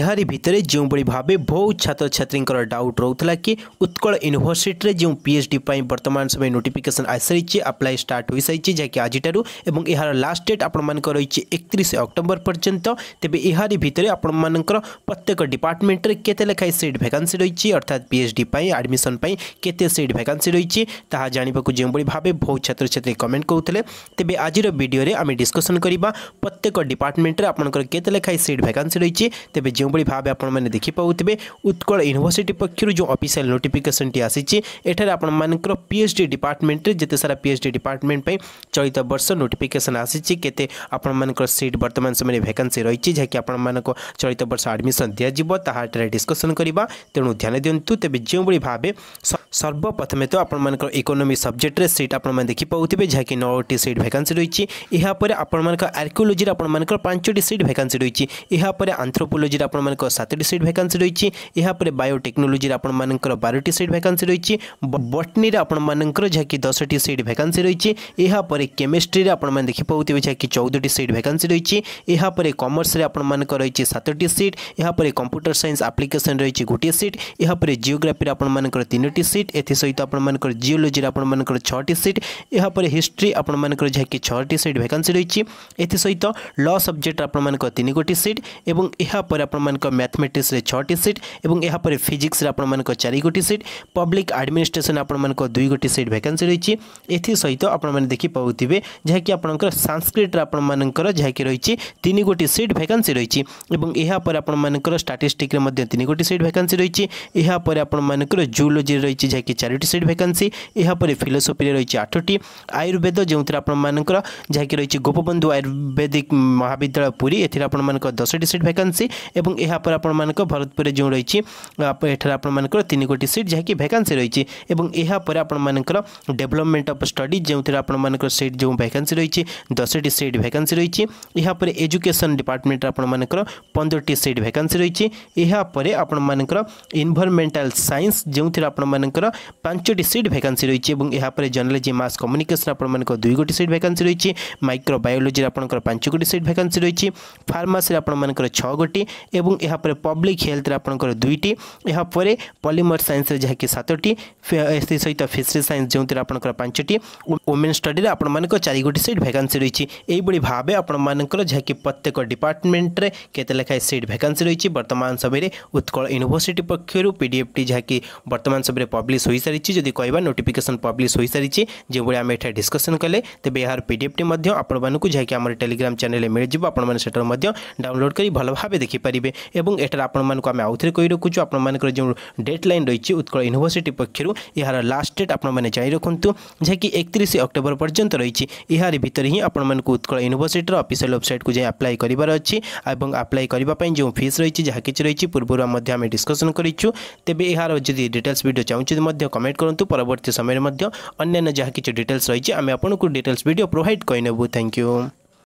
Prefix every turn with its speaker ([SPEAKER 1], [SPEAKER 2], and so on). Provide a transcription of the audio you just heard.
[SPEAKER 1] यार भितर जो भाई भाव बहुत छात्र छात्री डाउट रोला कि उत्कल यूनिभर्सीटे जो पीएचडी वर्तमान समय नोटिकेसन सारी आप्लाय स्टार्ट हो सारी जहाँकि आज यार लास्ट डेट आपर रही एकतीस अक्टोबर पर्यटन तेज यार भितर आपर प्रत्येक डिपार्टमेंटर केखाई सीट भैकान्सी रही अर्थात पीएचडी आडमिशन केट भैकान्सी रही जानवाक जो भाई भाव बहुत छात्र छात्री कमेंट करते तेज आज भिडियो आम डिस्कसन करवा प्रत्येक डिपार्टमेंट में आपत लेखाई सीट भैकान्सी रही तेज जो ଯେଉଁଭଳି ଭାବେ ଆପଣମାନେ ଦେଖିପାରୁଥିବେ ଉତ୍କଳ ୟୁନିଭର୍ସିଟି ପକ୍ଷରୁ ଯେଉଁ ଅଫିସିଆଲ୍ ନୋଟିଫିକେସନ୍ଟି ଆସିଛି ଏଠାରେ ଆପଣମାନଙ୍କର ପି ଏଚ୍ ଡି ଡିପାର୍ଟମେଣ୍ଟରେ ଯେତେ ସାରା ପି ଏଚ୍ ଡି ଡିପାର୍ଟମେଣ୍ଟ ପାଇଁ ଚଳିତ ବର୍ଷ ନୋଟିଫିକେସନ୍ ଆସିଛି କେତେ ଆପଣମାନଙ୍କର ସିଟ୍ ବର୍ତ୍ତମାନ ସମୟରେ ଭ୍ୟାକାନ୍ସି ରହିଛି ଯାହାକି ଆପଣମାନଙ୍କ ଚଳିତ ବର୍ଷ ଆଡ଼ମିସନ୍ ଦିଆଯିବ ତାହା ଏଠାରେ ଡିସ୍କସନ୍ କରିବା ତେଣୁ ଧ୍ୟାନ ଦିଅନ୍ତୁ ତେବେ ଯେଉଁଭଳି ଭାବେ ସର୍ବପ୍ରଥମେ ତ ଆପଣମାନଙ୍କର ଇକୋନୋମି ସବଜେକ୍ଟରେ ସିଟ୍ ଆପଣମାନେ ଦେଖିପାରୁଥିବେ ଯାହାକି ନଅଟି ସିଟ୍ ଭ୍ୟାକାନ୍ସି ରହିଛି ଏହାପରେ ଆପଣମାନଙ୍କ ଆର୍କିଓଲୋଜିରେ ଆପଣମାନଙ୍କର ପାଞ୍ଚଟି ସିଟ୍ ଭ୍ୟାକାନ୍ସି ରହିଛି ଏହାପରେ ଆନ୍ଥ୍ରୋପୋଲୋଜିରେ आपत सीट भैकान्सी रही है बायोटेक्नोलोजी आपर बारोट सीट भैकान्सी रही बटनी आपर जहाँकि दस टी सीट भैकान्सी रही है केमिस्ट्री आप देखि पाते जहाँकि चौदह ट सीट भैकान्सी रही है कमर्स आपर रही सतट सीट यापर कंप्यूटर सैंस आप्लिकेसन रही गोटे सीट यापर जिओग्राफी आपर तीनो सीट एस आपर जिओलोजी आपर छीट यापर हिस्ट्री आपर जहाँकि छट सीट भैकान्सी रही एथस ल सब्जेक्ट आपर तीन गोटी सीट और यापर आप आपंक मैथमेटिक्स छोटी सीट और फिजिक्स आपंक चारोटी सीट पब्लिक आडमिनिस्ट्रेसन दुई गोटी सीट भैके रही है एसत आपने देखि पाथे जहाँकि आपंकर सांस्क्रिट आपर जहाँकि रही तीन गोटी सीट भैके रही है आपर स्टाटिस्टिक्रेनगोटी सीट भैके रही है आपर जुओलोजी रही जहाँकि चार सीट भैकेपर फिलोसफी रही आठ टी आयुर्वेद जो थी आपर जहाँकि रही गोपबंधु आयुर्वेदिक महाविद्यालय पुरी एपण दस टी सीट भैके এবং ଏହାପରେ ଆପଣମାନଙ୍କର ଭରତପୁରରେ ଯେଉଁ ରହିଛି ଏଠାରେ ଆପଣମାନଙ୍କର ତିନି ଗୋଟି ସିଟ୍ ଯାହାକି ଭ୍ୟାକାନ୍ସି ରହିଛି ଏବଂ ଏହାପରେ ଆପଣମାନଙ୍କର ଡେଭଲପମେଣ୍ଟ ଅଫ୍ ଷ୍ଟଡି ଯେଉଁଥିରେ ଆପଣମାନଙ୍କର ସିଟ୍ ଯେଉଁ ଭ୍ୟାକାନ୍ସି ରହିଛି ଦଶଟି ସିଟ୍ ଭ୍ୟାକାନ୍ସି ରହିଛି ଏହାପରେ ଏଜୁକେସନ୍ ଡିପାର୍ଟମେଣ୍ଟରେ ଆପଣମାନଙ୍କର ପନ୍ଦରଟି ସିଟ୍ ଭ୍ୟାକାନ୍ସି ରହିଛି ଏହାପରେ ଆପଣମାନଙ୍କର ଇନ୍ଭରମେଣ୍ଟାଲ ସାଇନ୍ସ ଯେଉଁଥିରେ ଆପଣମାନଙ୍କର ପାଞ୍ଚଟି ସିଟ୍ ଭ୍ୟାକାନ୍ସି ରହିଛି ଏବଂ ଏହାପରେ ଜର୍ଣ୍ଣାଲିଜି ମାସ୍ କମ୍ୟୁନିକେସନ୍ ଆପଣମାନଙ୍କର ଦୁଇ ଗୋଟି ସିଟ୍ ଭ୍ୟାକାନ୍ସି ରହିଛି ମାଇକ୍ରୋବାୟୋଲୋଜିରେ ଆପଣଙ୍କର ପାଞ୍ଚ ଗୋଟି ସିଟ୍ ଭ୍ୟାକାନ୍ସି ରହିଛି ଫାର୍ମାସିରେ ଆପଣମାନଙ୍କର ଛଅ ଗୋଟି ଏବଂ এবং ଏହାପରେ ପବ୍ଲିକ୍ ହେଲ୍ଥରେ ଆପଣଙ୍କର ଦୁଇଟି ଏହାପରେ ପଲିମର ସାଇନ୍ସରେ ଯାହାକି ସାତଟି ସେ ସହିତ ଫିସରି ସାଇନ୍ସ ଯେଉଁଥିରେ ଆପଣଙ୍କର ପାଞ୍ଚଟି ଓମେନ୍ ଷ୍ଟଡ଼ିରେ ଆପଣମାନଙ୍କ ଚାରିଗୋଟି ସିଟ୍ ଭ୍ୟାକାନ୍ସି ରହିଛି ଏଇଭଳି ଭାବେ ଆପଣମାନଙ୍କର ଯାହାକି ପ୍ରତ୍ୟେକ ଡିପାର୍ଟମେଣ୍ଟରେ କେତେ ଲେଖାଏଁ ସିଟ୍ ଭ୍ୟାକାନ୍ସି ରହିଛି ବର୍ତ୍ତମାନ ସମୟରେ ଉତ୍କଳ ୟୁନିଭର୍ସିଟି ପକ୍ଷରୁ ପିଡ଼ିଏଫ୍ଟି ଯାହାକି ବର୍ତ୍ତମାନ ସମୟରେ ପବ୍ଲିସ୍ ହୋଇସାରିଛି ଯଦି କହିବା ନୋଟିଫିକେସନ୍ ପବ୍ଲିସ୍ ହୋଇସାରିଛି ଯେଉଁଭଳି ଆମେ ଏଠାରେ ଡିସ୍କସନ୍ କଲେ ତେବେ ଏହାର ପିଡ଼ିଏଫ୍ଟି ମଧ୍ୟ ଆପଣମାନଙ୍କୁ ଯାହାକି ଆମର ଟେଲିଗ୍ରାମ ଚ୍ୟାନେଲରେ ମିଳିଯିବ ଆପଣମାନେ ସେଠାରୁ ମଧ୍ୟ ଡାଉନଲୋଡ଼୍ କରି ଭଲ ଭାବେ ଦେଖିପାରିବେ এবং এটার আপন মানক আমি আউটরে কই রাখুছো আপন মানক যে ডেডলাইন রইছে উৎকল ইউনিভার্সিটি পক্ষরু ইহার লাস্ট ডে আপন মানে চাই রাখন্তু জেকি 31 অক্টোবর পর্যন্ত রইছে ইহার ভিতরই আপন মানক উৎকল ইউনিভার্সিটি অফিশিয়াল ওয়েবসাইট কো যে এপ্লাই করিবার আছে এবং এপ্লাই করিবা পই যে ফিস রইছে জেকি রইছে পূর্বর্বে মধ্য আমি ডিসকাশন করিছো তেবে ইহার যদি ডিটেইলস ভিডিও চাওন্তু মধ্য কমেন্ট করন্তু পরবর্তী সময়ের মধ্যে অন্যন জেকি ডিটেইলস রইছে আমি আপনক ডিটেইলস ভিডিও প্রোভাইড কই নেবু থ্যাংক ইউ